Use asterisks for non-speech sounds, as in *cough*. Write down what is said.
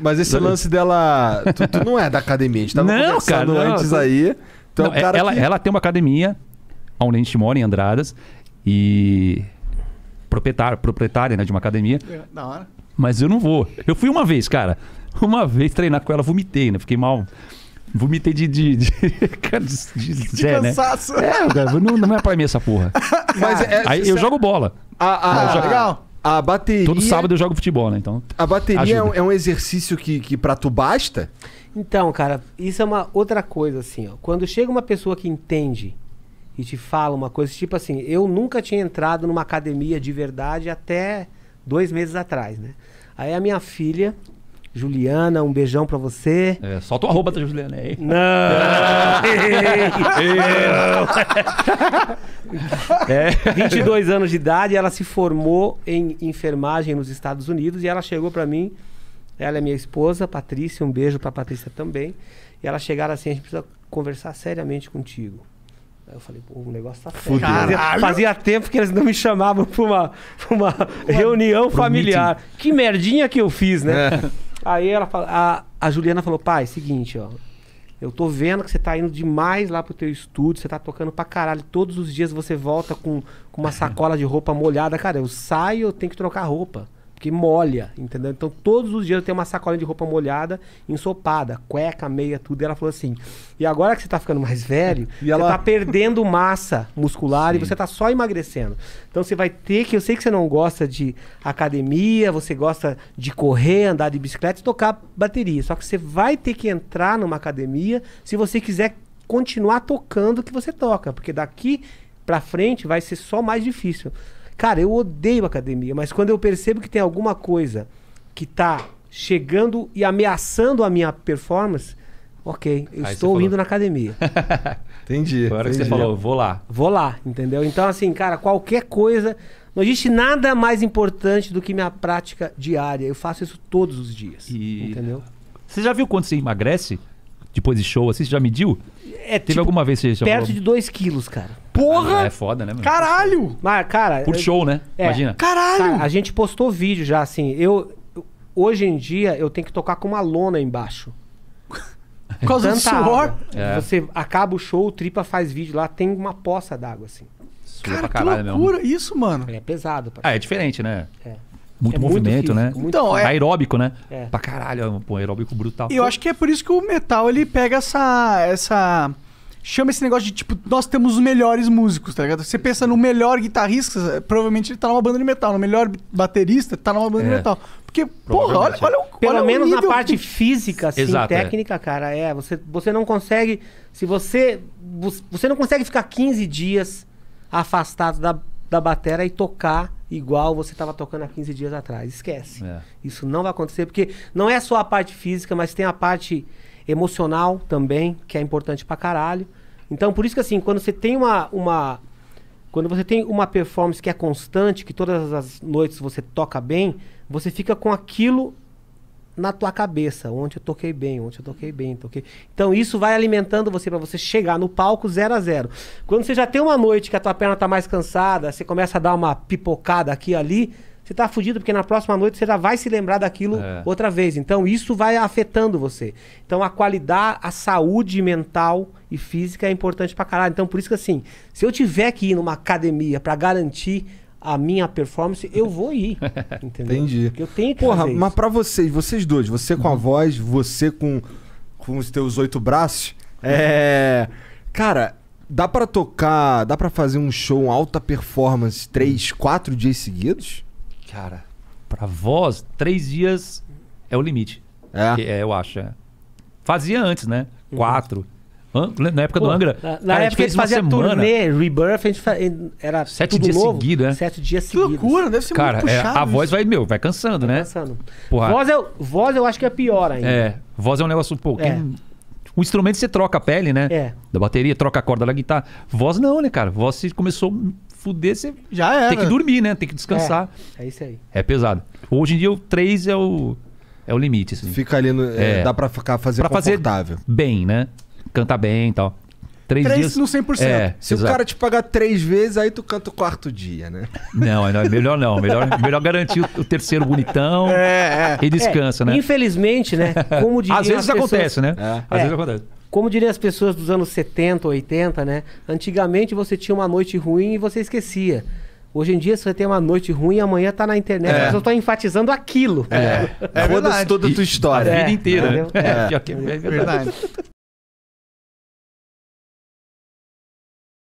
Mas esse lance dela. Tu, tu, não é da academia, a gente tava não, cara, não, antes aí. Então não, é ela, que... ela tem uma academia onde a gente mora, em Andradas, e. Proprietária, proprietária né, de uma academia. É, da hora. Mas eu não vou. Eu fui uma vez, cara. Uma vez treinar com ela, vomitei, né? Fiquei mal. Vomitei de. de, de, *laughs* de, de, Zé, né? cansaço. Né? É, cara, não, não é pra mim essa porra. Mas é, aí, eu é- jogo bola. Ah, ah, ah legal. A bateria. Todo sábado eu jogo futebol, né? Então. A bateria é um, é um, exercício que, que pra tu basta? Então, cara, isso é uma outra coisa, assim, ó. Quando chega uma pessoa que entende e te fala uma coisa, tipo assim, eu nunca tinha entrado numa academia de verdade até dois meses atrás, né? Aí a minha filha, Juliana, um beijão pra você. É, solta o arroba da Juliana aí. Não! é. 22 *laughs* anos de idade, ela se formou em enfermagem nos Estados Unidos e ela chegou pra mim. Ela é minha esposa, Patrícia, um beijo pra Patrícia também. E ela chegaram assim: a gente precisa conversar seriamente contigo. Aí eu falei, pô, o negócio tá feio. Fazia, fazia, tempo que eles não me chamavam pra uma, pra uma, uma reunião familiar. Meeting. Que merdinha que eu fiz, né? É. Aí ela fala, a, a Juliana falou, pai, seguinte, ó. Eu tô vendo que você tá indo demais lá pro teu estúdio, você tá tocando pra caralho. Todos os dias você volta com, com uma sacola de roupa molhada. Cara, eu saio, eu tenho que trocar roupa porque molha, entendeu? Então todos os dias eu tenho uma sacola de roupa molhada, ensopada, cueca, meia, tudo. E ela falou assim: e agora que você tá ficando mais velho, e você tá perdendo massa muscular Sim. e você tá só emagrecendo. Então você vai ter que. Eu sei que você não gosta de academia, você gosta de correr, andar de bicicleta e tocar bateria. Só que você vai ter que entrar numa academia se você quiser continuar tocando o que você toca, porque daqui para frente vai ser só mais difícil. Cara, eu odeio academia, mas quando eu percebo que tem alguma coisa que tá chegando e ameaçando a minha performance, ok, eu Aí estou indo na academia. *laughs* entendi. Agora que você falou, vou lá. Vou lá, entendeu? Então, assim, cara, qualquer coisa. Não existe nada mais importante do que minha prática diária. Eu faço isso todos os dias. E... Entendeu? Você já viu quanto você emagrece depois de show? Assim, você já mediu? É, Teve tipo, alguma vez que você já Perto falou? de 2 quilos, cara. Porra! Ah, é foda, né, mano? Caralho! Mas, cara. Por show, né? É. Imagina. Caralho! Cara, a gente postou vídeo já, assim. Eu. Hoje em dia, eu tenho que tocar com uma lona embaixo. Por causa Tanta do suor? É. Você acaba o show, o tripa faz vídeo lá, tem uma poça d'água, assim. Sua cara, que loucura mesmo. isso, mano. É pesado. Pra ah, é diferente, né? É. Muito é movimento, muito físico, né? Muito então, tá é... Aeróbico, né? É. Pra caralho, é pô, aeróbico brutal. E eu acho que é por isso que o metal, ele pega essa... essa chama esse negócio de tipo, nós temos os melhores músicos, tá ligado? Você pensa no melhor guitarrista, provavelmente ele tá numa banda de metal, no melhor baterista, tá numa banda é. de metal. Porque, porra, olha, olha o Pelo olha menos o na parte que... física, assim, Exato, é. técnica, é. cara, é. Você, você não consegue. Se você. Você não consegue ficar 15 dias afastado da, da batera e tocar igual você estava tocando há 15 dias atrás. Esquece. É. Isso não vai acontecer, porque não é só a parte física, mas tem a parte emocional também, que é importante pra caralho. Então, por isso que assim, quando você tem uma, uma quando você tem uma performance que é constante, que todas as noites você toca bem, você fica com aquilo na tua cabeça. Ontem eu toquei bem, ontem eu toquei bem, toquei. Então isso vai alimentando você para você chegar no palco zero a zero Quando você já tem uma noite que a tua perna tá mais cansada, você começa a dar uma pipocada aqui e ali, você tá fudido porque na próxima noite você já vai se lembrar daquilo é. outra vez. Então isso vai afetando você. Então a qualidade, a saúde mental e física é importante pra caralho. Então por isso que assim, se eu tiver que ir numa academia para garantir a minha performance, eu vou ir. *laughs* Entendeu? Entendi. Porque eu tenho que Porra, mas para vocês, vocês dois, você com a uhum. voz, você com, com os teus oito braços, é. Cara, dá para tocar, dá para fazer um show, alta performance, três, quatro dias seguidos? Cara. Pra voz, três dias é o limite. É. é eu acho. É. Fazia antes, né? Uhum. Quatro. na época Pô, do Angra. Na, na cara, época eles faziam turnê, Rebirth, a gente faz, era sete dias seguidos, né? Sete dias seguidos. Que loucura, deve ser cara, muito é, puxado. a voz vai, meu, vai cansando, vai né? Cansando. Porra. Voz, eu, é voz eu acho que é pior ainda. É, voz é um negócio um pouco... É. O instrumento você troca a pele, né? É. Da bateria, troca a corda da guitarra. Voz não, né, cara? Voz começou fuder, você já era. tem que dormir, né? Tem que descansar. É, é isso aí. É pesado. Hoje em dia, o 3 é o, é o limite. Assim. Fica ali, no, é, é. dá pra ficar, fazer pra confortável. Fazer bem, né? Cantar bem e tal. Três, três dias... no 100%. É, Se exato. o cara te pagar três vezes, aí tu canta o quarto dia, né? Não, é, é melhor não. Melhor, melhor garantir o terceiro bonitão é, é. e descansa, é, né? Infelizmente, né? Como *laughs* diria Às vezes pessoas... acontece, né? Às vezes acontece como diriam as pessoas dos anos 70, 80, né? Antigamente você tinha uma noite ruim e você esquecia. Hoje em dia, se você tem uma noite ruim, amanhã tá na internet. É. eu tô enfatizando aquilo. É, é, verdade. toda a tua história. É. A vida inteira. É, é. é, é, é verdade.